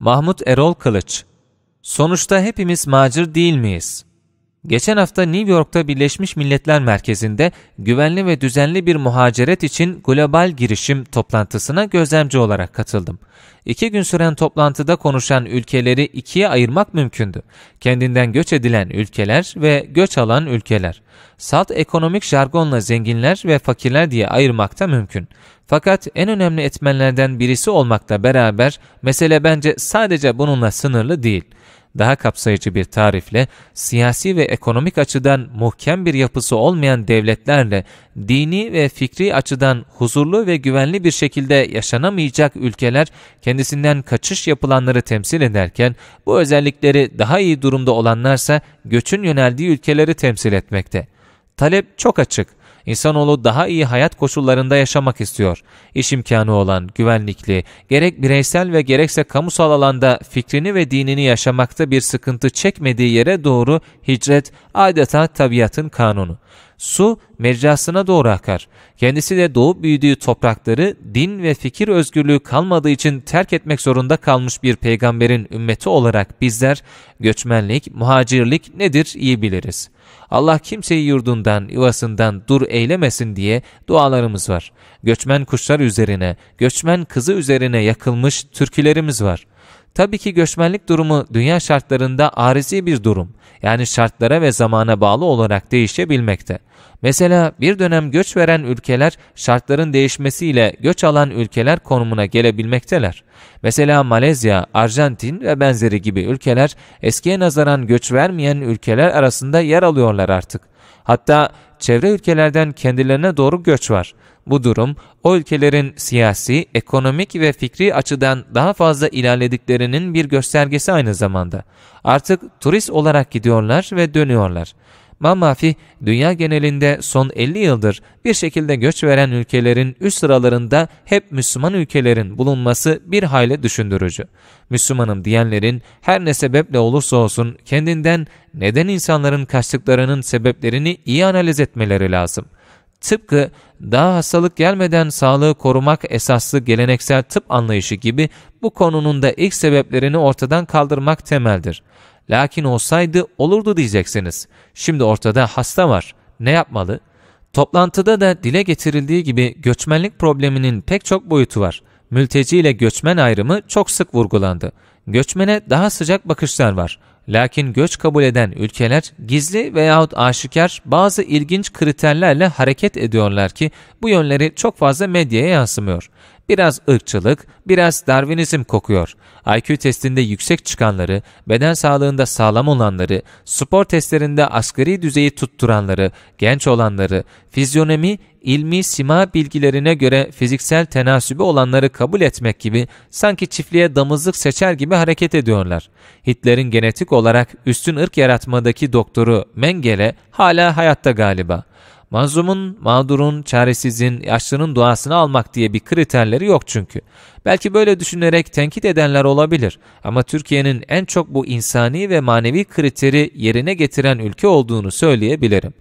Mahmut Erol Kılıç Sonuçta hepimiz macir değil miyiz? Geçen hafta New York'ta Birleşmiş Milletler Merkezi'nde güvenli ve düzenli bir muhaceret için global girişim toplantısına gözlemci olarak katıldım. İki gün süren toplantıda konuşan ülkeleri ikiye ayırmak mümkündü. Kendinden göç edilen ülkeler ve göç alan ülkeler. Salt ekonomik jargonla zenginler ve fakirler diye ayırmak da mümkün. Fakat en önemli etmenlerden birisi olmakla beraber mesele bence sadece bununla sınırlı değil daha kapsayıcı bir tarifle siyasi ve ekonomik açıdan muhkem bir yapısı olmayan devletlerle dini ve fikri açıdan huzurlu ve güvenli bir şekilde yaşanamayacak ülkeler kendisinden kaçış yapılanları temsil ederken bu özellikleri daha iyi durumda olanlarsa göçün yöneldiği ülkeleri temsil etmekte. Talep çok açık. İnsanoğlu daha iyi hayat koşullarında yaşamak istiyor. İş imkanı olan, güvenlikli, gerek bireysel ve gerekse kamusal alanda fikrini ve dinini yaşamakta bir sıkıntı çekmediği yere doğru hicret adeta tabiatın kanunu su mecrasına doğru akar. Kendisi de doğup büyüdüğü toprakları din ve fikir özgürlüğü kalmadığı için terk etmek zorunda kalmış bir peygamberin ümmeti olarak bizler göçmenlik, muhacirlik nedir iyi biliriz. Allah kimseyi yurdundan, yuvasından dur eylemesin diye dualarımız var. Göçmen kuşlar üzerine, göçmen kızı üzerine yakılmış türkülerimiz var.'' Tabii ki göçmenlik durumu dünya şartlarında arizi bir durum. Yani şartlara ve zamana bağlı olarak değişebilmekte. Mesela bir dönem göç veren ülkeler şartların değişmesiyle göç alan ülkeler konumuna gelebilmekteler. Mesela Malezya, Arjantin ve benzeri gibi ülkeler eskiye nazaran göç vermeyen ülkeler arasında yer alıyorlar artık. Hatta çevre ülkelerden kendilerine doğru göç var. Bu durum o ülkelerin siyasi, ekonomik ve fikri açıdan daha fazla ilerlediklerinin bir göstergesi aynı zamanda. Artık turist olarak gidiyorlar ve dönüyorlar. Mamafi, dünya genelinde son 50 yıldır bir şekilde göç veren ülkelerin üst sıralarında hep Müslüman ülkelerin bulunması bir hayli düşündürücü. Müslümanım diyenlerin her ne sebeple olursa olsun kendinden neden insanların kaçtıklarının sebeplerini iyi analiz etmeleri lazım. Tıpkı daha hastalık gelmeden sağlığı korumak esaslı geleneksel tıp anlayışı gibi bu konunun da ilk sebeplerini ortadan kaldırmak temeldir. Lakin olsaydı olurdu diyeceksiniz. Şimdi ortada hasta var. Ne yapmalı? Toplantıda da dile getirildiği gibi göçmenlik probleminin pek çok boyutu var. Mülteci ile göçmen ayrımı çok sık vurgulandı. Göçmene daha sıcak bakışlar var. Lakin göç kabul eden ülkeler gizli veyahut aşikar bazı ilginç kriterlerle hareket ediyorlar ki bu yönleri çok fazla medyaya yansımıyor biraz ırkçılık, biraz Darwinizm kokuyor. IQ testinde yüksek çıkanları, beden sağlığında sağlam olanları, spor testlerinde asgari düzeyi tutturanları, genç olanları, fizyonomi, ilmi sima bilgilerine göre fiziksel tenasübü olanları kabul etmek gibi sanki çiftliğe damızlık seçer gibi hareket ediyorlar. Hitler'in genetik olarak üstün ırk yaratmadaki doktoru Mengele hala hayatta galiba. Mazlumun, mağdurun, çaresizin, yaşlının duasını almak diye bir kriterleri yok çünkü. Belki böyle düşünerek tenkit edenler olabilir ama Türkiye'nin en çok bu insani ve manevi kriteri yerine getiren ülke olduğunu söyleyebilirim.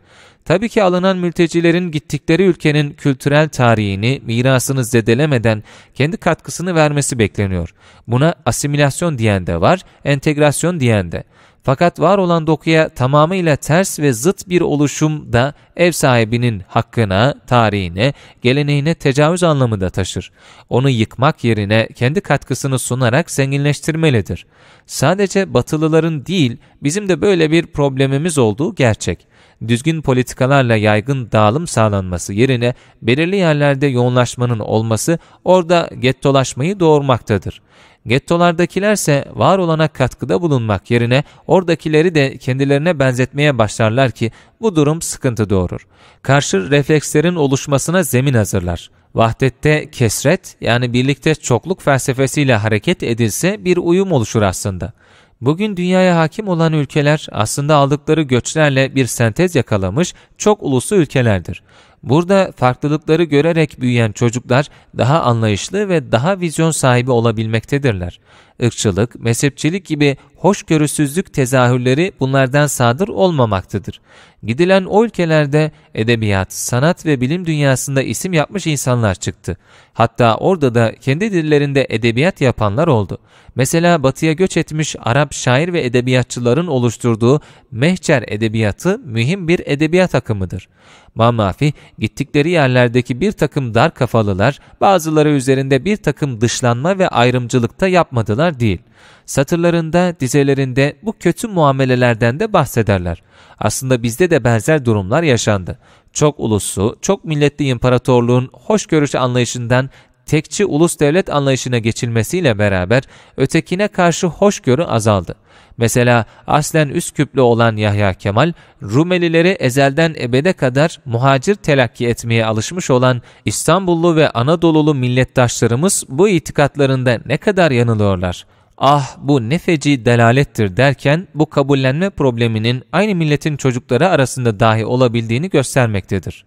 Tabii ki alınan mültecilerin gittikleri ülkenin kültürel tarihini, mirasını zedelemeden kendi katkısını vermesi bekleniyor. Buna asimilasyon diyen de var, entegrasyon diyen de. Fakat var olan dokuya tamamıyla ters ve zıt bir oluşum da ev sahibinin hakkına, tarihine, geleneğine tecavüz anlamı da taşır. Onu yıkmak yerine kendi katkısını sunarak zenginleştirmelidir. Sadece batılıların değil, bizim de böyle bir problemimiz olduğu gerçek. Düzgün politikalarla yaygın dağılım sağlanması yerine belirli yerlerde yoğunlaşmanın olması orada gettolaşmayı doğurmaktadır. Gettolardakilerse var olana katkıda bulunmak yerine oradakileri de kendilerine benzetmeye başlarlar ki bu durum sıkıntı doğurur. Karşı reflekslerin oluşmasına zemin hazırlar. Vahdette kesret yani birlikte çokluk felsefesiyle hareket edilse bir uyum oluşur aslında. Bugün dünyaya hakim olan ülkeler aslında aldıkları göçlerle bir sentez yakalamış çok uluslu ülkelerdir. Burada farklılıkları görerek büyüyen çocuklar daha anlayışlı ve daha vizyon sahibi olabilmektedirler. Irkçılık, mezhepçilik gibi hoşgörüsüzlük tezahürleri bunlardan sadır olmamaktadır. Gidilen o ülkelerde edebiyat, sanat ve bilim dünyasında isim yapmış insanlar çıktı. Hatta orada da kendi dillerinde edebiyat yapanlar oldu. Mesela batıya göç etmiş Arap şair ve edebiyatçıların oluşturduğu mehçer edebiyatı mühim bir edebiyat akımıdır. Mammafi, gittikleri yerlerdeki bir takım dar kafalılar, bazıları üzerinde bir takım dışlanma ve ayrımcılıkta yapmadılar değil. Satırlarında dizi eserlerinde bu kötü muamelelerden de bahsederler. Aslında bizde de benzer durumlar yaşandı. Çok uluslu, çok milletli imparatorluğun hoş anlayışından tekçi ulus devlet anlayışına geçilmesiyle beraber ötekine karşı hoşgörü azaldı. Mesela aslen Üsküplü olan Yahya Kemal, Rumelileri ezelden ebede kadar muhacir telakki etmeye alışmış olan İstanbullu ve Anadolulu millettaşlarımız bu itikatlarında ne kadar yanılıyorlar ah bu ne feci delalettir derken bu kabullenme probleminin aynı milletin çocukları arasında dahi olabildiğini göstermektedir.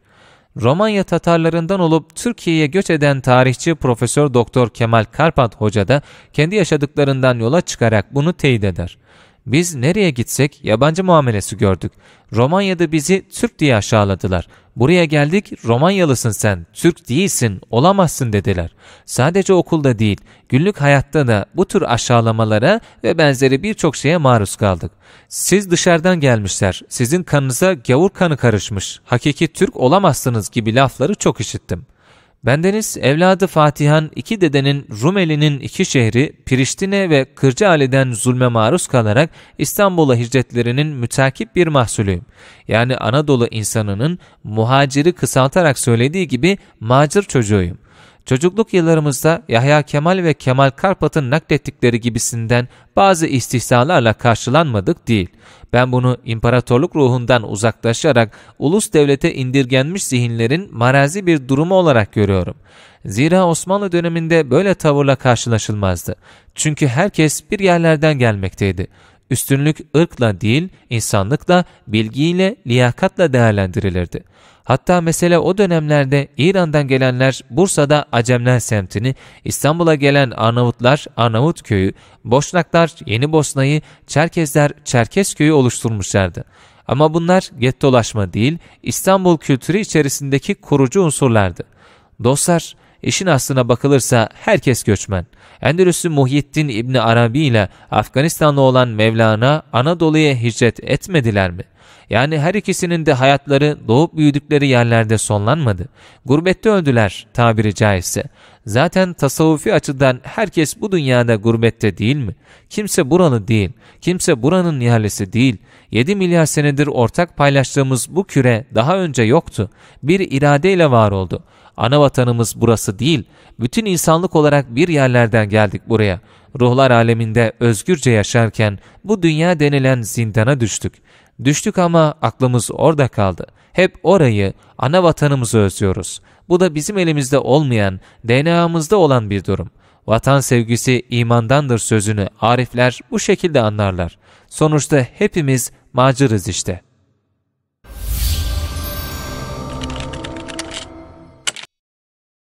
Romanya Tatarlarından olup Türkiye'ye göç eden tarihçi Profesör Doktor Kemal Karpat Hoca da kendi yaşadıklarından yola çıkarak bunu teyit eder. Biz nereye gitsek yabancı muamelesi gördük. Romanya'da bizi Türk diye aşağıladılar buraya geldik Romanyalısın sen, Türk değilsin, olamazsın dediler. Sadece okulda değil, günlük hayatta da bu tür aşağılamalara ve benzeri birçok şeye maruz kaldık. Siz dışarıdan gelmişler, sizin kanınıza gavur kanı karışmış, hakiki Türk olamazsınız gibi lafları çok işittim.'' Bendeniz evladı Fatihan iki dedenin Rumeli'nin iki şehri Piriştine ve Kırcaali'den zulme maruz kalarak İstanbul'a hicretlerinin mütakip bir mahsulüyüm. Yani Anadolu insanının muhaciri kısaltarak söylediği gibi macir çocuğuyum. Çocukluk yıllarımızda Yahya Kemal ve Kemal Karpat'ın naklettikleri gibisinden bazı istihzalarla karşılanmadık değil. Ben bunu imparatorluk ruhundan uzaklaşarak ulus devlete indirgenmiş zihinlerin marazi bir durumu olarak görüyorum. Zira Osmanlı döneminde böyle tavırla karşılaşılmazdı. Çünkü herkes bir yerlerden gelmekteydi üstünlük ırkla değil, insanlıkla, bilgiyle, liyakatla değerlendirilirdi. Hatta mesele o dönemlerde İran'dan gelenler Bursa'da Acemler semtini, İstanbul'a gelen Arnavutlar Arnavut köyü, Boşnaklar Yeni Bosna'yı, Çerkezler köyü oluşturmuşlardı. Ama bunlar gettolaşma değil, İstanbul kültürü içerisindeki kurucu unsurlardı. Dostlar, İşin aslına bakılırsa herkes göçmen. Endülüs'ü Muhyiddin İbni Arabi ile Afganistanlı olan Mevlana Anadolu'ya hicret etmediler mi? Yani her ikisinin de hayatları doğup büyüdükleri yerlerde sonlanmadı. Gurbette öldüler tabiri caizse. Zaten tasavvufi açıdan herkes bu dünyada gurbette değil mi? Kimse buralı değil, kimse buranın yerlisi değil. 7 milyar senedir ortak paylaştığımız bu küre daha önce yoktu. Bir iradeyle var oldu. Ana vatanımız burası değil. Bütün insanlık olarak bir yerlerden geldik buraya. Ruhlar aleminde özgürce yaşarken bu dünya denilen zindana düştük. Düştük ama aklımız orada kaldı. Hep orayı, ana vatanımızı özlüyoruz. Bu da bizim elimizde olmayan, DNA'mızda olan bir durum. Vatan sevgisi imandandır sözünü arifler bu şekilde anlarlar. Sonuçta hepimiz macırız işte.''